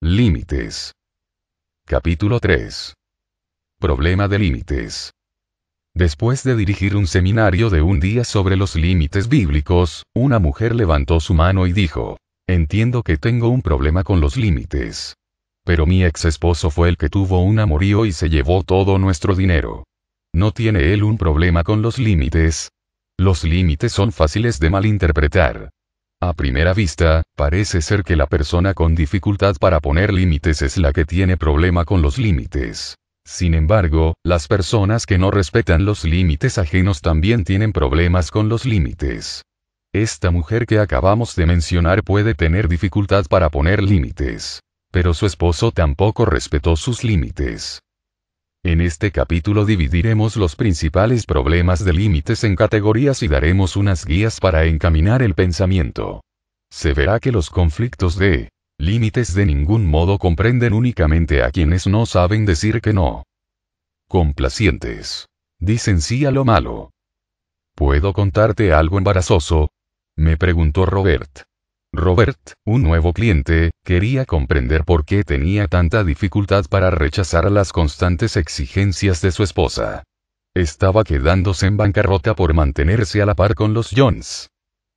Límites. Capítulo 3. Problema de límites. Después de dirigir un seminario de un día sobre los límites bíblicos, una mujer levantó su mano y dijo, Entiendo que tengo un problema con los límites. Pero mi ex esposo fue el que tuvo un amorío y se llevó todo nuestro dinero. ¿No tiene él un problema con los límites? Los límites son fáciles de malinterpretar. A primera vista, parece ser que la persona con dificultad para poner límites es la que tiene problema con los límites. Sin embargo, las personas que no respetan los límites ajenos también tienen problemas con los límites. Esta mujer que acabamos de mencionar puede tener dificultad para poner límites. Pero su esposo tampoco respetó sus límites. En este capítulo dividiremos los principales problemas de límites en categorías y daremos unas guías para encaminar el pensamiento. Se verá que los conflictos de límites de ningún modo comprenden únicamente a quienes no saben decir que no. Complacientes. Dicen sí a lo malo. ¿Puedo contarte algo embarazoso? Me preguntó Robert. Robert, un nuevo cliente, quería comprender por qué tenía tanta dificultad para rechazar las constantes exigencias de su esposa. Estaba quedándose en bancarrota por mantenerse a la par con los Jones.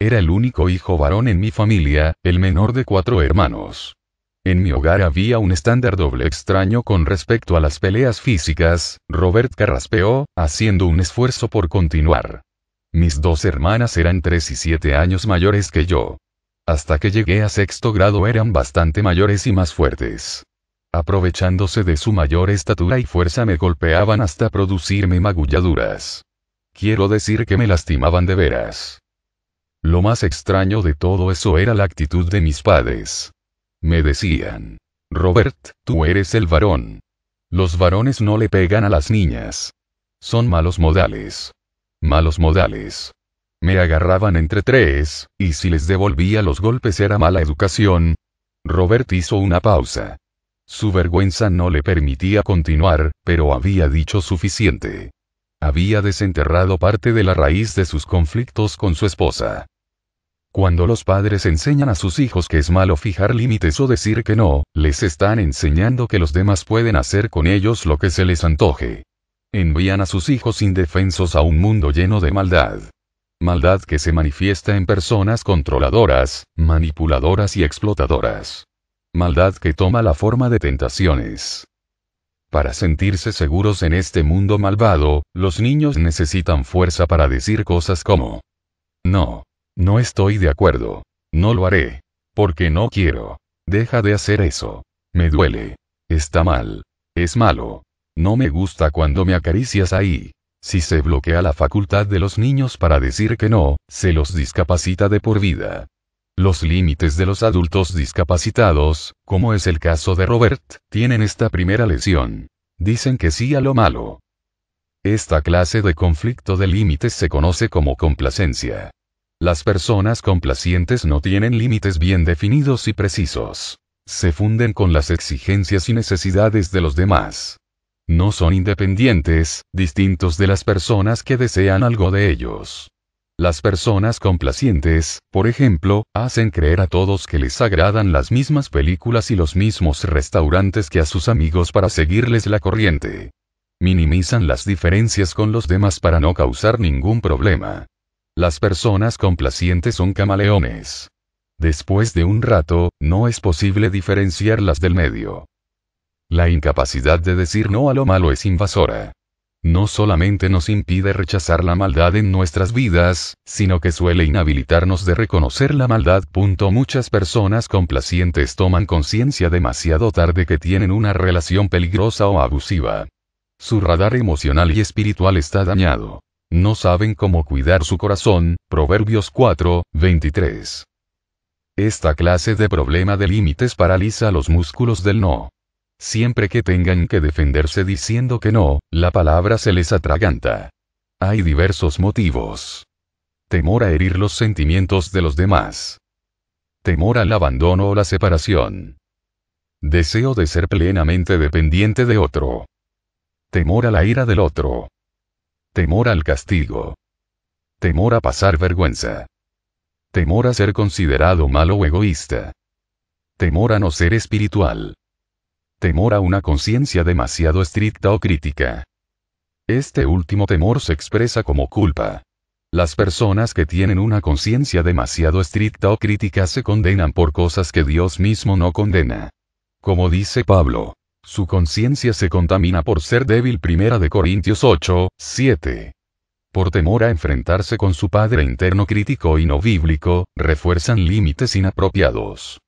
Era el único hijo varón en mi familia, el menor de cuatro hermanos. En mi hogar había un estándar doble extraño con respecto a las peleas físicas, Robert carraspeó, haciendo un esfuerzo por continuar. Mis dos hermanas eran tres y siete años mayores que yo hasta que llegué a sexto grado eran bastante mayores y más fuertes. Aprovechándose de su mayor estatura y fuerza me golpeaban hasta producirme magulladuras. Quiero decir que me lastimaban de veras. Lo más extraño de todo eso era la actitud de mis padres. Me decían, Robert, tú eres el varón. Los varones no le pegan a las niñas. Son malos modales. Malos modales. Me agarraban entre tres, y si les devolvía los golpes era mala educación. Robert hizo una pausa. Su vergüenza no le permitía continuar, pero había dicho suficiente. Había desenterrado parte de la raíz de sus conflictos con su esposa. Cuando los padres enseñan a sus hijos que es malo fijar límites o decir que no, les están enseñando que los demás pueden hacer con ellos lo que se les antoje. Envían a sus hijos indefensos a un mundo lleno de maldad maldad que se manifiesta en personas controladoras, manipuladoras y explotadoras. Maldad que toma la forma de tentaciones. Para sentirse seguros en este mundo malvado, los niños necesitan fuerza para decir cosas como, no, no estoy de acuerdo, no lo haré, porque no quiero, deja de hacer eso, me duele, está mal, es malo, no me gusta cuando me acaricias ahí, si se bloquea la facultad de los niños para decir que no, se los discapacita de por vida. Los límites de los adultos discapacitados, como es el caso de Robert, tienen esta primera lesión. Dicen que sí a lo malo. Esta clase de conflicto de límites se conoce como complacencia. Las personas complacientes no tienen límites bien definidos y precisos. Se funden con las exigencias y necesidades de los demás. No son independientes, distintos de las personas que desean algo de ellos. Las personas complacientes, por ejemplo, hacen creer a todos que les agradan las mismas películas y los mismos restaurantes que a sus amigos para seguirles la corriente. Minimizan las diferencias con los demás para no causar ningún problema. Las personas complacientes son camaleones. Después de un rato, no es posible diferenciarlas del medio. La incapacidad de decir no a lo malo es invasora. No solamente nos impide rechazar la maldad en nuestras vidas, sino que suele inhabilitarnos de reconocer la maldad. Muchas personas complacientes toman conciencia demasiado tarde que tienen una relación peligrosa o abusiva. Su radar emocional y espiritual está dañado. No saben cómo cuidar su corazón. Proverbios 4, 23. Esta clase de problema de límites paraliza los músculos del no siempre que tengan que defenderse diciendo que no, la palabra se les atraganta. Hay diversos motivos. Temor a herir los sentimientos de los demás. Temor al abandono o la separación. Deseo de ser plenamente dependiente de otro. Temor a la ira del otro. Temor al castigo. Temor a pasar vergüenza. Temor a ser considerado malo o egoísta. Temor a no ser espiritual temor a una conciencia demasiado estricta o crítica. Este último temor se expresa como culpa. Las personas que tienen una conciencia demasiado estricta o crítica se condenan por cosas que Dios mismo no condena. Como dice Pablo, su conciencia se contamina por ser débil. Primera de Corintios 8, 7. Por temor a enfrentarse con su padre interno crítico y no bíblico, refuerzan límites inapropiados.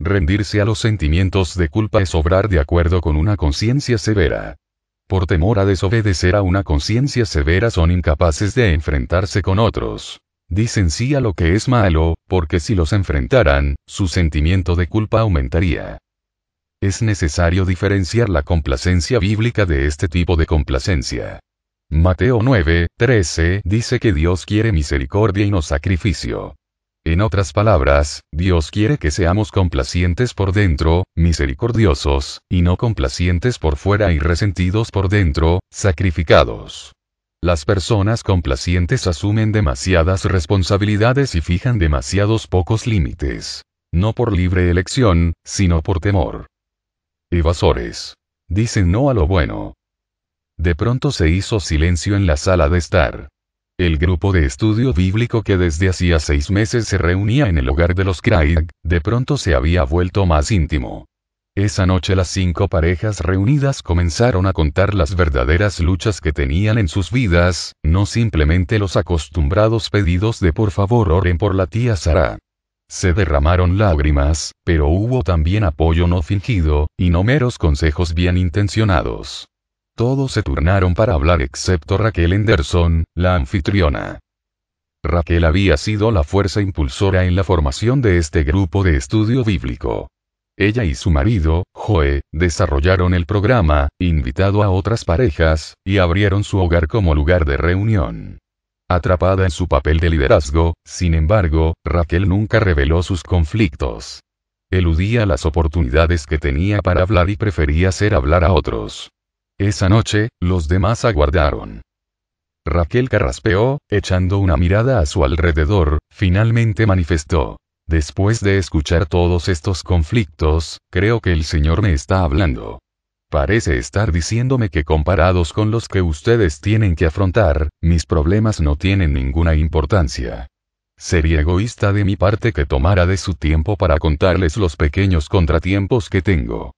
Rendirse a los sentimientos de culpa es obrar de acuerdo con una conciencia severa. Por temor a desobedecer a una conciencia severa son incapaces de enfrentarse con otros. Dicen sí a lo que es malo, porque si los enfrentaran, su sentimiento de culpa aumentaría. Es necesario diferenciar la complacencia bíblica de este tipo de complacencia. Mateo 9, 13 dice que Dios quiere misericordia y no sacrificio. En otras palabras, Dios quiere que seamos complacientes por dentro, misericordiosos, y no complacientes por fuera y resentidos por dentro, sacrificados. Las personas complacientes asumen demasiadas responsabilidades y fijan demasiados pocos límites. No por libre elección, sino por temor. Evasores. Dicen no a lo bueno. De pronto se hizo silencio en la sala de estar el grupo de estudio bíblico que desde hacía seis meses se reunía en el hogar de los Craig, de pronto se había vuelto más íntimo. Esa noche las cinco parejas reunidas comenzaron a contar las verdaderas luchas que tenían en sus vidas, no simplemente los acostumbrados pedidos de por favor oren por la tía Sara. Se derramaron lágrimas, pero hubo también apoyo no fingido, y no meros consejos bien intencionados. Todos se turnaron para hablar excepto Raquel Henderson, la anfitriona. Raquel había sido la fuerza impulsora en la formación de este grupo de estudio bíblico. Ella y su marido, Joe, desarrollaron el programa, invitado a otras parejas, y abrieron su hogar como lugar de reunión. Atrapada en su papel de liderazgo, sin embargo, Raquel nunca reveló sus conflictos. Eludía las oportunidades que tenía para hablar y prefería hacer hablar a otros. Esa noche, los demás aguardaron. Raquel carraspeó, echando una mirada a su alrededor, finalmente manifestó. Después de escuchar todos estos conflictos, creo que el Señor me está hablando. Parece estar diciéndome que comparados con los que ustedes tienen que afrontar, mis problemas no tienen ninguna importancia. Sería egoísta de mi parte que tomara de su tiempo para contarles los pequeños contratiempos que tengo.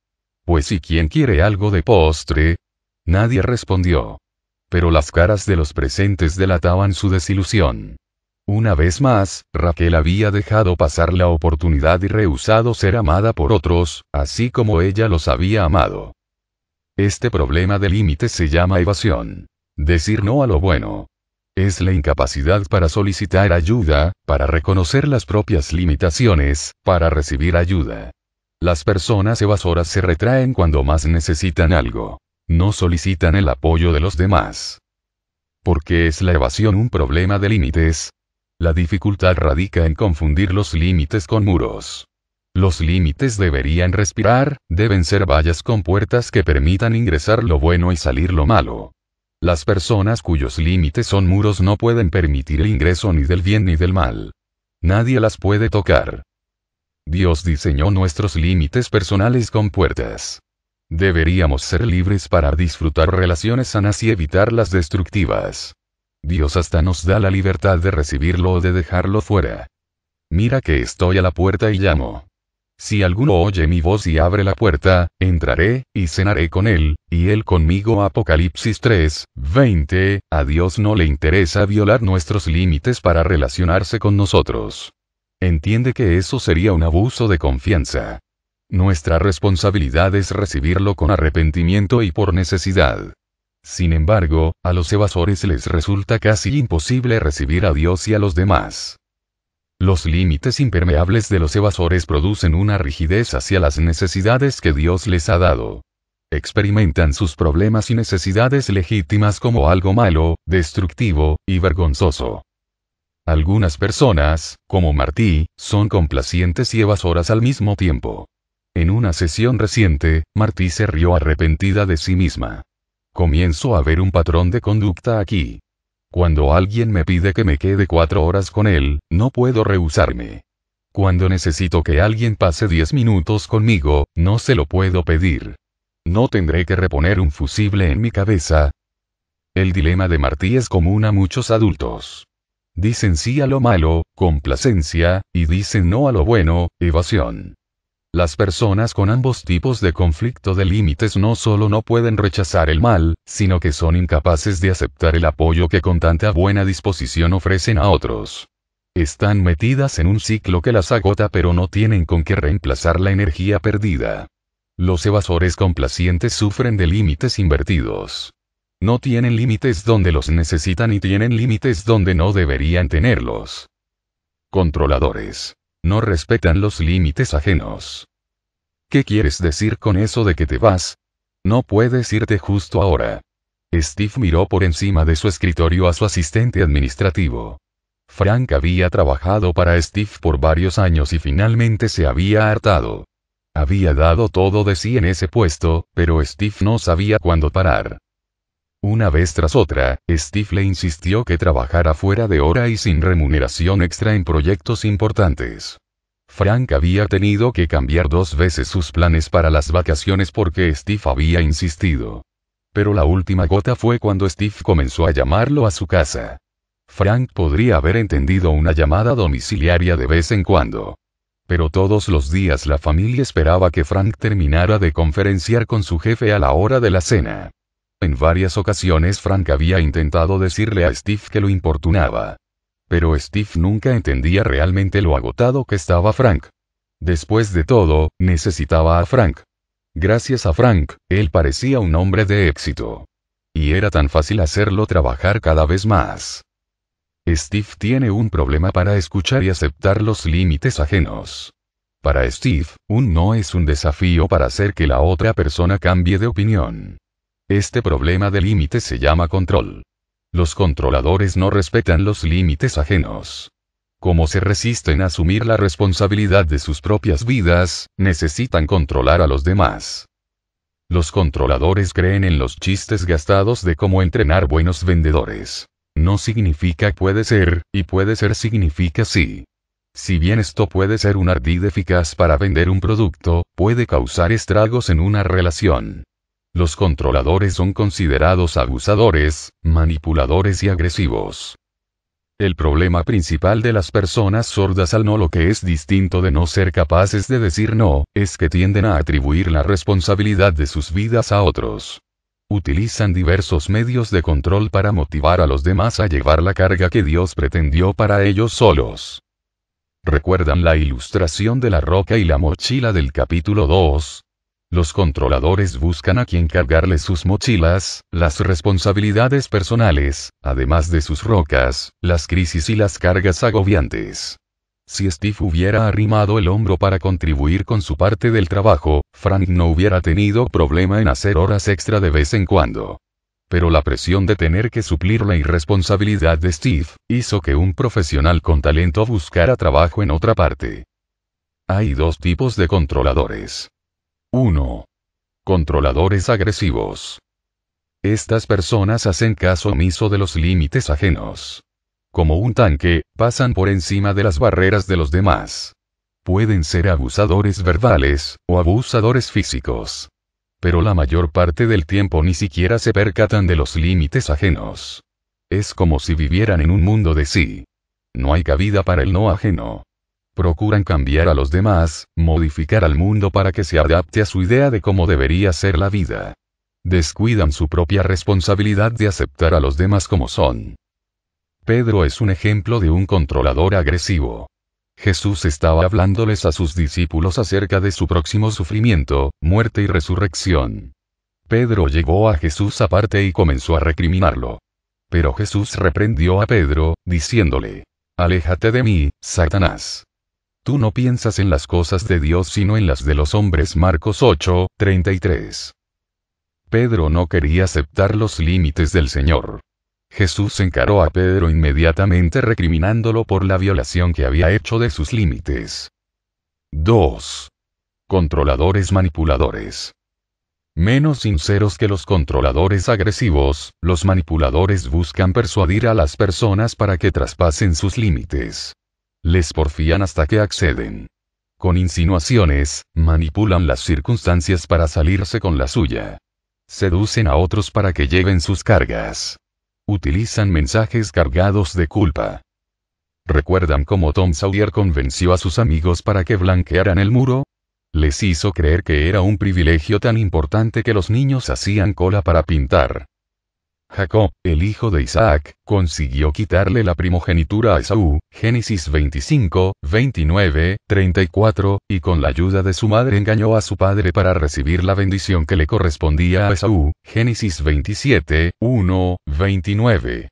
Pues si quien quiere algo de postre, Nadie respondió. Pero las caras de los presentes delataban su desilusión. Una vez más, Raquel había dejado pasar la oportunidad y rehusado ser amada por otros, así como ella los había amado. Este problema de límites se llama evasión. Decir no a lo bueno. Es la incapacidad para solicitar ayuda, para reconocer las propias limitaciones, para recibir ayuda. Las personas evasoras se retraen cuando más necesitan algo. No solicitan el apoyo de los demás. ¿Por qué es la evasión un problema de límites? La dificultad radica en confundir los límites con muros. Los límites deberían respirar, deben ser vallas con puertas que permitan ingresar lo bueno y salir lo malo. Las personas cuyos límites son muros no pueden permitir el ingreso ni del bien ni del mal. Nadie las puede tocar. Dios diseñó nuestros límites personales con puertas. Deberíamos ser libres para disfrutar relaciones sanas y evitar las destructivas. Dios hasta nos da la libertad de recibirlo o de dejarlo fuera. Mira que estoy a la puerta y llamo. Si alguno oye mi voz y abre la puerta, entraré, y cenaré con él, y él conmigo. Apocalipsis 3, 20. A Dios no le interesa violar nuestros límites para relacionarse con nosotros. Entiende que eso sería un abuso de confianza. Nuestra responsabilidad es recibirlo con arrepentimiento y por necesidad. Sin embargo, a los evasores les resulta casi imposible recibir a Dios y a los demás. Los límites impermeables de los evasores producen una rigidez hacia las necesidades que Dios les ha dado. Experimentan sus problemas y necesidades legítimas como algo malo, destructivo, y vergonzoso. Algunas personas, como Martí, son complacientes y evasoras al mismo tiempo. En una sesión reciente, Martí se rió arrepentida de sí misma. Comienzo a ver un patrón de conducta aquí. Cuando alguien me pide que me quede cuatro horas con él, no puedo rehusarme. Cuando necesito que alguien pase diez minutos conmigo, no se lo puedo pedir. No tendré que reponer un fusible en mi cabeza. El dilema de Martí es común a muchos adultos. Dicen sí a lo malo, complacencia, y dicen no a lo bueno, evasión. Las personas con ambos tipos de conflicto de límites no solo no pueden rechazar el mal, sino que son incapaces de aceptar el apoyo que con tanta buena disposición ofrecen a otros. Están metidas en un ciclo que las agota pero no tienen con qué reemplazar la energía perdida. Los evasores complacientes sufren de límites invertidos. No tienen límites donde los necesitan y tienen límites donde no deberían tenerlos. Controladores. No respetan los límites ajenos. ¿Qué quieres decir con eso de que te vas? No puedes irte justo ahora. Steve miró por encima de su escritorio a su asistente administrativo. Frank había trabajado para Steve por varios años y finalmente se había hartado. Había dado todo de sí en ese puesto, pero Steve no sabía cuándo parar. Una vez tras otra, Steve le insistió que trabajara fuera de hora y sin remuneración extra en proyectos importantes. Frank había tenido que cambiar dos veces sus planes para las vacaciones porque Steve había insistido. Pero la última gota fue cuando Steve comenzó a llamarlo a su casa. Frank podría haber entendido una llamada domiciliaria de vez en cuando. Pero todos los días la familia esperaba que Frank terminara de conferenciar con su jefe a la hora de la cena. En varias ocasiones Frank había intentado decirle a Steve que lo importunaba. Pero Steve nunca entendía realmente lo agotado que estaba Frank. Después de todo, necesitaba a Frank. Gracias a Frank, él parecía un hombre de éxito. Y era tan fácil hacerlo trabajar cada vez más. Steve tiene un problema para escuchar y aceptar los límites ajenos. Para Steve, un no es un desafío para hacer que la otra persona cambie de opinión. Este problema de límites se llama control. Los controladores no respetan los límites ajenos. Como se resisten a asumir la responsabilidad de sus propias vidas, necesitan controlar a los demás. Los controladores creen en los chistes gastados de cómo entrenar buenos vendedores. No significa puede ser, y puede ser significa sí. Si bien esto puede ser un ardid eficaz para vender un producto, puede causar estragos en una relación. Los controladores son considerados abusadores, manipuladores y agresivos. El problema principal de las personas sordas al no lo que es distinto de no ser capaces de decir no, es que tienden a atribuir la responsabilidad de sus vidas a otros. Utilizan diversos medios de control para motivar a los demás a llevar la carga que Dios pretendió para ellos solos. ¿Recuerdan la ilustración de la roca y la mochila del capítulo 2? Los controladores buscan a quien cargarle sus mochilas, las responsabilidades personales, además de sus rocas, las crisis y las cargas agobiantes. Si Steve hubiera arrimado el hombro para contribuir con su parte del trabajo, Frank no hubiera tenido problema en hacer horas extra de vez en cuando. Pero la presión de tener que suplir la irresponsabilidad de Steve, hizo que un profesional con talento buscara trabajo en otra parte. Hay dos tipos de controladores 1. Controladores agresivos. Estas personas hacen caso omiso de los límites ajenos. Como un tanque, pasan por encima de las barreras de los demás. Pueden ser abusadores verbales, o abusadores físicos. Pero la mayor parte del tiempo ni siquiera se percatan de los límites ajenos. Es como si vivieran en un mundo de sí. No hay cabida para el no ajeno. Procuran cambiar a los demás, modificar al mundo para que se adapte a su idea de cómo debería ser la vida. Descuidan su propia responsabilidad de aceptar a los demás como son. Pedro es un ejemplo de un controlador agresivo. Jesús estaba hablándoles a sus discípulos acerca de su próximo sufrimiento, muerte y resurrección. Pedro llegó a Jesús aparte y comenzó a recriminarlo. Pero Jesús reprendió a Pedro, diciéndole, Aléjate de mí, Satanás no piensas en las cosas de Dios sino en las de los hombres. Marcos 8, 33. Pedro no quería aceptar los límites del Señor. Jesús encaró a Pedro inmediatamente recriminándolo por la violación que había hecho de sus límites. 2. Controladores manipuladores. Menos sinceros que los controladores agresivos, los manipuladores buscan persuadir a las personas para que traspasen sus límites. Les porfían hasta que acceden. Con insinuaciones, manipulan las circunstancias para salirse con la suya. Seducen a otros para que lleven sus cargas. Utilizan mensajes cargados de culpa. ¿Recuerdan cómo Tom Sawyer convenció a sus amigos para que blanquearan el muro? Les hizo creer que era un privilegio tan importante que los niños hacían cola para pintar. Jacob, el hijo de Isaac, consiguió quitarle la primogenitura a Esaú, Génesis 25, 29, 34, y con la ayuda de su madre engañó a su padre para recibir la bendición que le correspondía a Esaú, Génesis 27, 1, 29.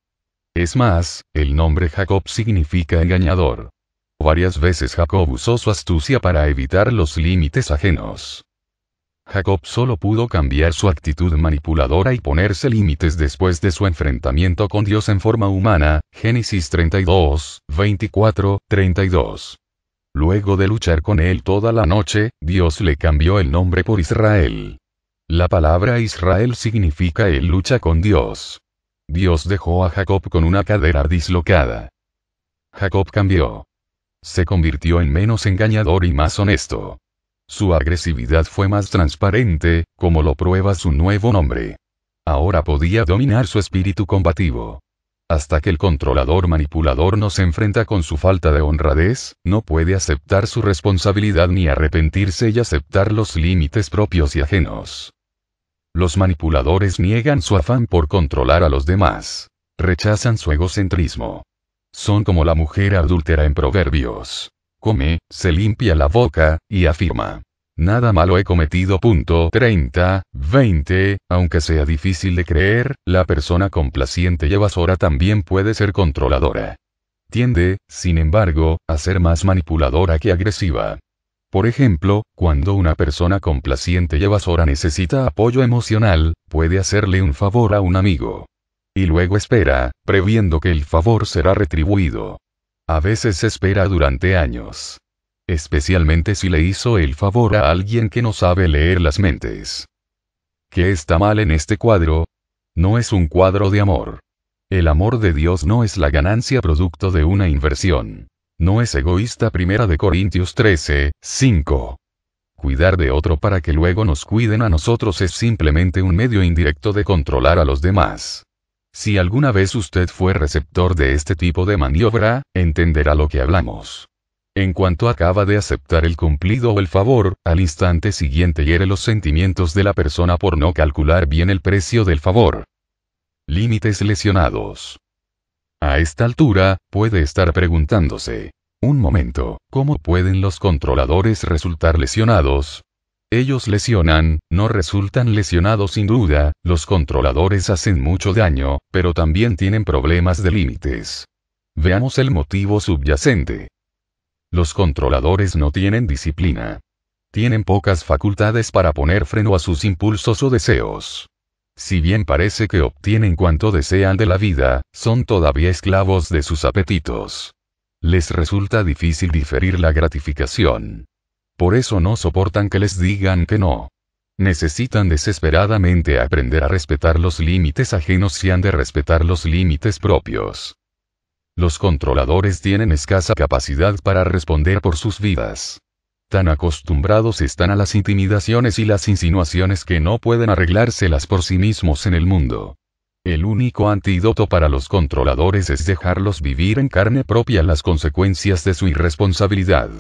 Es más, el nombre Jacob significa engañador. Varias veces Jacob usó su astucia para evitar los límites ajenos. Jacob solo pudo cambiar su actitud manipuladora y ponerse límites después de su enfrentamiento con Dios en forma humana, Génesis 32, 24, 32. Luego de luchar con él toda la noche, Dios le cambió el nombre por Israel. La palabra Israel significa el lucha con Dios. Dios dejó a Jacob con una cadera dislocada. Jacob cambió. Se convirtió en menos engañador y más honesto. Su agresividad fue más transparente, como lo prueba su nuevo nombre. Ahora podía dominar su espíritu combativo. Hasta que el controlador manipulador no se enfrenta con su falta de honradez, no puede aceptar su responsabilidad ni arrepentirse y aceptar los límites propios y ajenos. Los manipuladores niegan su afán por controlar a los demás. Rechazan su egocentrismo. Son como la mujer adúltera en Proverbios come, se limpia la boca, y afirma. Nada malo he cometido. 30, 20, aunque sea difícil de creer, la persona complaciente y evasora también puede ser controladora. Tiende, sin embargo, a ser más manipuladora que agresiva. Por ejemplo, cuando una persona complaciente y evasora necesita apoyo emocional, puede hacerle un favor a un amigo. Y luego espera, previendo que el favor será retribuido. A veces espera durante años. Especialmente si le hizo el favor a alguien que no sabe leer las mentes. ¿Qué está mal en este cuadro? No es un cuadro de amor. El amor de Dios no es la ganancia producto de una inversión. No es egoísta. Primera de Corintios 13, 5. Cuidar de otro para que luego nos cuiden a nosotros es simplemente un medio indirecto de controlar a los demás. Si alguna vez usted fue receptor de este tipo de maniobra, entenderá lo que hablamos. En cuanto acaba de aceptar el cumplido o el favor, al instante siguiente hiere los sentimientos de la persona por no calcular bien el precio del favor. Límites lesionados. A esta altura, puede estar preguntándose. Un momento, ¿cómo pueden los controladores resultar lesionados? Ellos lesionan, no resultan lesionados sin duda, los controladores hacen mucho daño, pero también tienen problemas de límites. Veamos el motivo subyacente. Los controladores no tienen disciplina. Tienen pocas facultades para poner freno a sus impulsos o deseos. Si bien parece que obtienen cuanto desean de la vida, son todavía esclavos de sus apetitos. Les resulta difícil diferir la gratificación. Por eso no soportan que les digan que no. Necesitan desesperadamente aprender a respetar los límites ajenos y han de respetar los límites propios. Los controladores tienen escasa capacidad para responder por sus vidas. Tan acostumbrados están a las intimidaciones y las insinuaciones que no pueden arreglárselas por sí mismos en el mundo. El único antídoto para los controladores es dejarlos vivir en carne propia las consecuencias de su irresponsabilidad.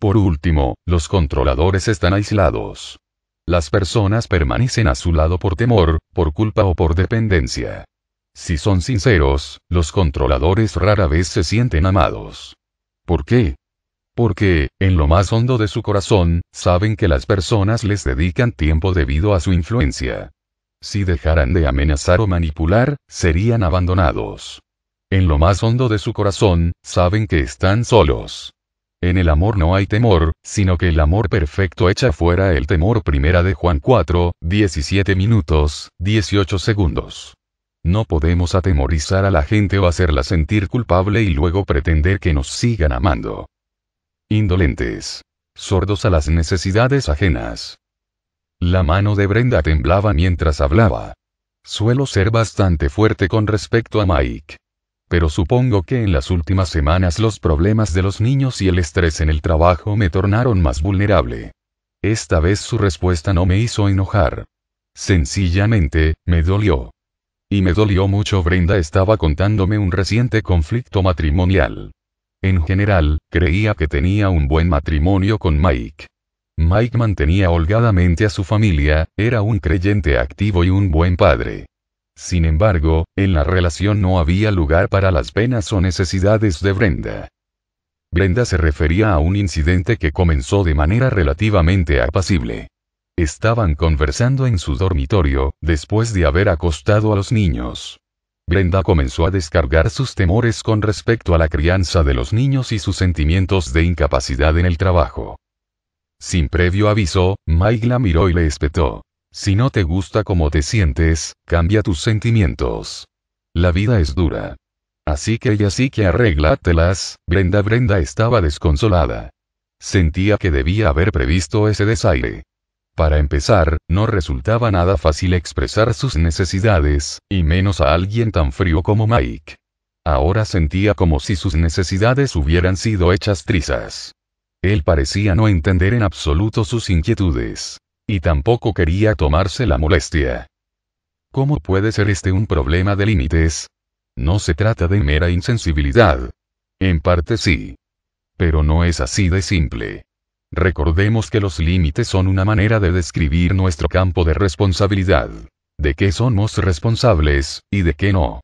Por último, los controladores están aislados. Las personas permanecen a su lado por temor, por culpa o por dependencia. Si son sinceros, los controladores rara vez se sienten amados. ¿Por qué? Porque, en lo más hondo de su corazón, saben que las personas les dedican tiempo debido a su influencia. Si dejaran de amenazar o manipular, serían abandonados. En lo más hondo de su corazón, saben que están solos. En el amor no hay temor, sino que el amor perfecto echa fuera el temor. Primera de Juan 4, 17 minutos, 18 segundos. No podemos atemorizar a la gente o hacerla sentir culpable y luego pretender que nos sigan amando. Indolentes. Sordos a las necesidades ajenas. La mano de Brenda temblaba mientras hablaba. Suelo ser bastante fuerte con respecto a Mike pero supongo que en las últimas semanas los problemas de los niños y el estrés en el trabajo me tornaron más vulnerable. Esta vez su respuesta no me hizo enojar. Sencillamente, me dolió. Y me dolió mucho Brenda estaba contándome un reciente conflicto matrimonial. En general, creía que tenía un buen matrimonio con Mike. Mike mantenía holgadamente a su familia, era un creyente activo y un buen padre. Sin embargo, en la relación no había lugar para las penas o necesidades de Brenda. Brenda se refería a un incidente que comenzó de manera relativamente apacible. Estaban conversando en su dormitorio, después de haber acostado a los niños. Brenda comenzó a descargar sus temores con respecto a la crianza de los niños y sus sentimientos de incapacidad en el trabajo. Sin previo aviso, Mike la miró y le espetó. Si no te gusta cómo te sientes, cambia tus sentimientos. La vida es dura. Así que y sí que arréglatelas, Brenda Brenda estaba desconsolada. Sentía que debía haber previsto ese desaire. Para empezar, no resultaba nada fácil expresar sus necesidades, y menos a alguien tan frío como Mike. Ahora sentía como si sus necesidades hubieran sido hechas trizas. Él parecía no entender en absoluto sus inquietudes. Y tampoco quería tomarse la molestia. ¿Cómo puede ser este un problema de límites? No se trata de mera insensibilidad. En parte sí. Pero no es así de simple. Recordemos que los límites son una manera de describir nuestro campo de responsabilidad. De qué somos responsables, y de qué no.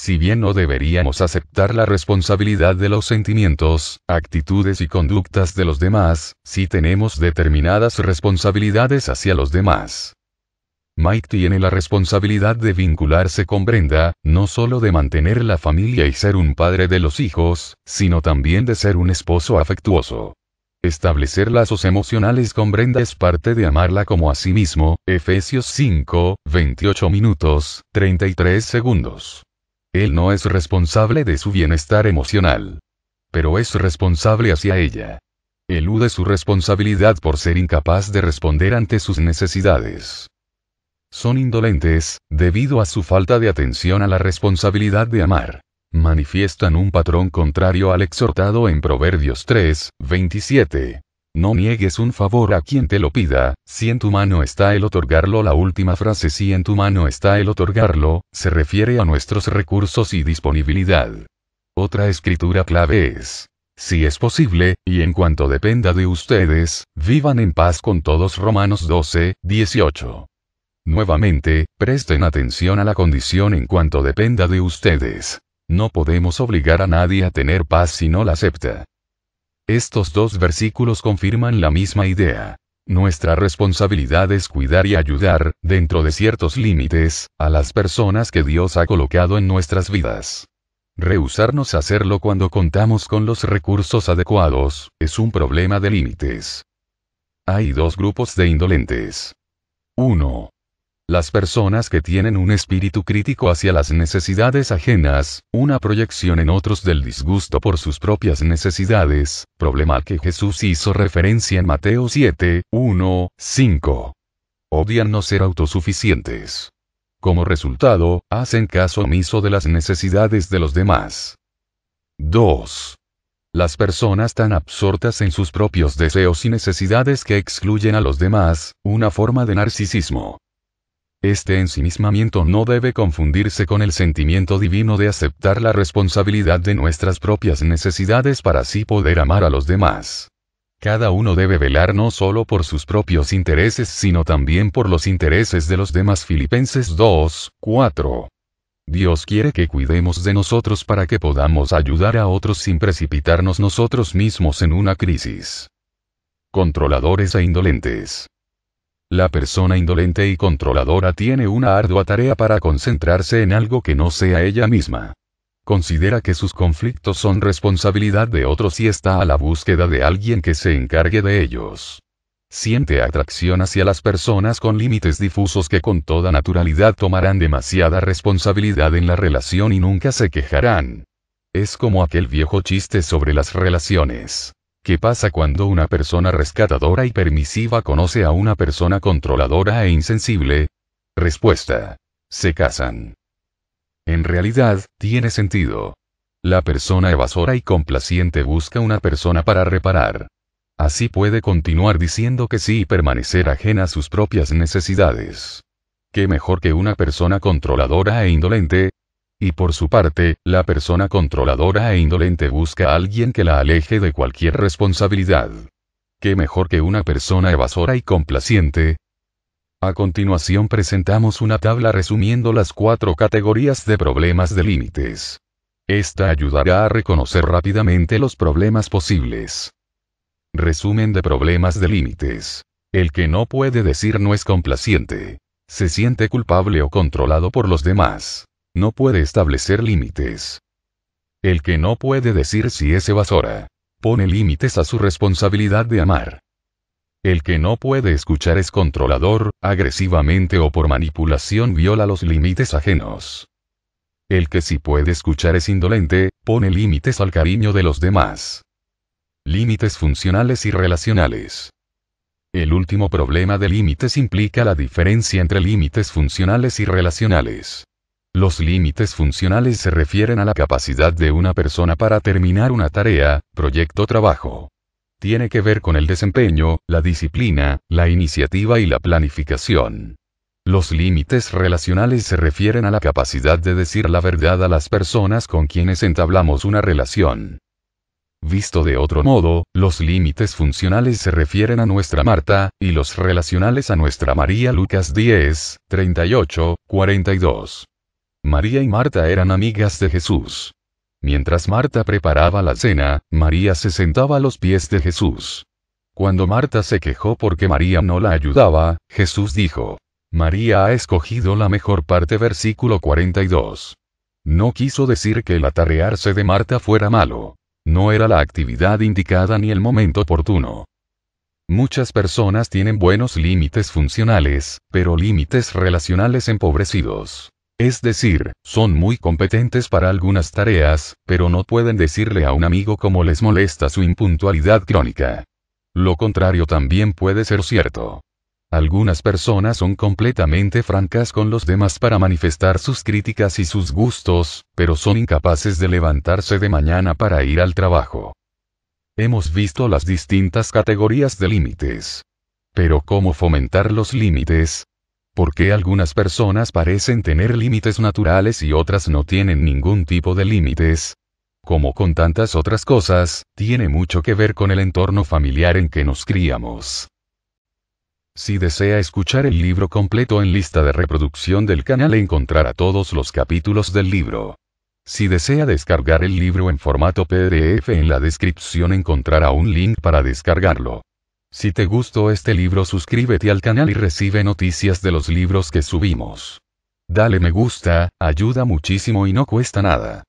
Si bien no deberíamos aceptar la responsabilidad de los sentimientos, actitudes y conductas de los demás, sí tenemos determinadas responsabilidades hacia los demás. Mike tiene la responsabilidad de vincularse con Brenda, no solo de mantener la familia y ser un padre de los hijos, sino también de ser un esposo afectuoso. Establecer lazos emocionales con Brenda es parte de amarla como a sí mismo, Efesios 5, 28 minutos, 33 segundos. Él no es responsable de su bienestar emocional. Pero es responsable hacia ella. Elude su responsabilidad por ser incapaz de responder ante sus necesidades. Son indolentes, debido a su falta de atención a la responsabilidad de amar. Manifiestan un patrón contrario al exhortado en Proverbios 3, 27. No niegues un favor a quien te lo pida, si en tu mano está el otorgarlo. La última frase si en tu mano está el otorgarlo, se refiere a nuestros recursos y disponibilidad. Otra escritura clave es, si es posible, y en cuanto dependa de ustedes, vivan en paz con todos Romanos 12, 18. Nuevamente, presten atención a la condición en cuanto dependa de ustedes. No podemos obligar a nadie a tener paz si no la acepta. Estos dos versículos confirman la misma idea. Nuestra responsabilidad es cuidar y ayudar, dentro de ciertos límites, a las personas que Dios ha colocado en nuestras vidas. Rehusarnos a hacerlo cuando contamos con los recursos adecuados, es un problema de límites. Hay dos grupos de indolentes. 1. Las personas que tienen un espíritu crítico hacia las necesidades ajenas, una proyección en otros del disgusto por sus propias necesidades, problema al que Jesús hizo referencia en Mateo 7, 1, 5. Odian no ser autosuficientes. Como resultado, hacen caso omiso de las necesidades de los demás. 2. Las personas tan absortas en sus propios deseos y necesidades que excluyen a los demás, una forma de narcisismo. Este ensimismamiento no debe confundirse con el sentimiento divino de aceptar la responsabilidad de nuestras propias necesidades para así poder amar a los demás. Cada uno debe velar no solo por sus propios intereses, sino también por los intereses de los demás. Filipenses 2, 4. Dios quiere que cuidemos de nosotros para que podamos ayudar a otros sin precipitarnos nosotros mismos en una crisis. Controladores e indolentes. La persona indolente y controladora tiene una ardua tarea para concentrarse en algo que no sea ella misma. Considera que sus conflictos son responsabilidad de otros y está a la búsqueda de alguien que se encargue de ellos. Siente atracción hacia las personas con límites difusos que con toda naturalidad tomarán demasiada responsabilidad en la relación y nunca se quejarán. Es como aquel viejo chiste sobre las relaciones. ¿Qué pasa cuando una persona rescatadora y permisiva conoce a una persona controladora e insensible? Respuesta. Se casan. En realidad, tiene sentido. La persona evasora y complaciente busca una persona para reparar. Así puede continuar diciendo que sí y permanecer ajena a sus propias necesidades. ¿Qué mejor que una persona controladora e indolente, y por su parte, la persona controladora e indolente busca a alguien que la aleje de cualquier responsabilidad. ¿Qué mejor que una persona evasora y complaciente? A continuación presentamos una tabla resumiendo las cuatro categorías de problemas de límites. Esta ayudará a reconocer rápidamente los problemas posibles. Resumen de problemas de límites. El que no puede decir no es complaciente. Se siente culpable o controlado por los demás no puede establecer límites. El que no puede decir si es evasora, pone límites a su responsabilidad de amar. El que no puede escuchar es controlador, agresivamente o por manipulación viola los límites ajenos. El que sí puede escuchar es indolente, pone límites al cariño de los demás. Límites funcionales y relacionales. El último problema de límites implica la diferencia entre límites funcionales y relacionales. Los límites funcionales se refieren a la capacidad de una persona para terminar una tarea, proyecto o trabajo. Tiene que ver con el desempeño, la disciplina, la iniciativa y la planificación. Los límites relacionales se refieren a la capacidad de decir la verdad a las personas con quienes entablamos una relación. Visto de otro modo, los límites funcionales se refieren a nuestra Marta, y los relacionales a nuestra María Lucas 10, 38, 42. María y Marta eran amigas de Jesús. Mientras Marta preparaba la cena, María se sentaba a los pies de Jesús. Cuando Marta se quejó porque María no la ayudaba, Jesús dijo, María ha escogido la mejor parte versículo 42. No quiso decir que el atarearse de Marta fuera malo. No era la actividad indicada ni el momento oportuno. Muchas personas tienen buenos límites funcionales, pero límites relacionales empobrecidos. Es decir, son muy competentes para algunas tareas, pero no pueden decirle a un amigo cómo les molesta su impuntualidad crónica. Lo contrario también puede ser cierto. Algunas personas son completamente francas con los demás para manifestar sus críticas y sus gustos, pero son incapaces de levantarse de mañana para ir al trabajo. Hemos visto las distintas categorías de límites. Pero ¿cómo fomentar los límites? ¿Por qué algunas personas parecen tener límites naturales y otras no tienen ningún tipo de límites? Como con tantas otras cosas, tiene mucho que ver con el entorno familiar en que nos criamos. Si desea escuchar el libro completo en lista de reproducción del canal encontrará todos los capítulos del libro. Si desea descargar el libro en formato PDF en la descripción encontrará un link para descargarlo. Si te gustó este libro suscríbete al canal y recibe noticias de los libros que subimos. Dale me gusta, ayuda muchísimo y no cuesta nada.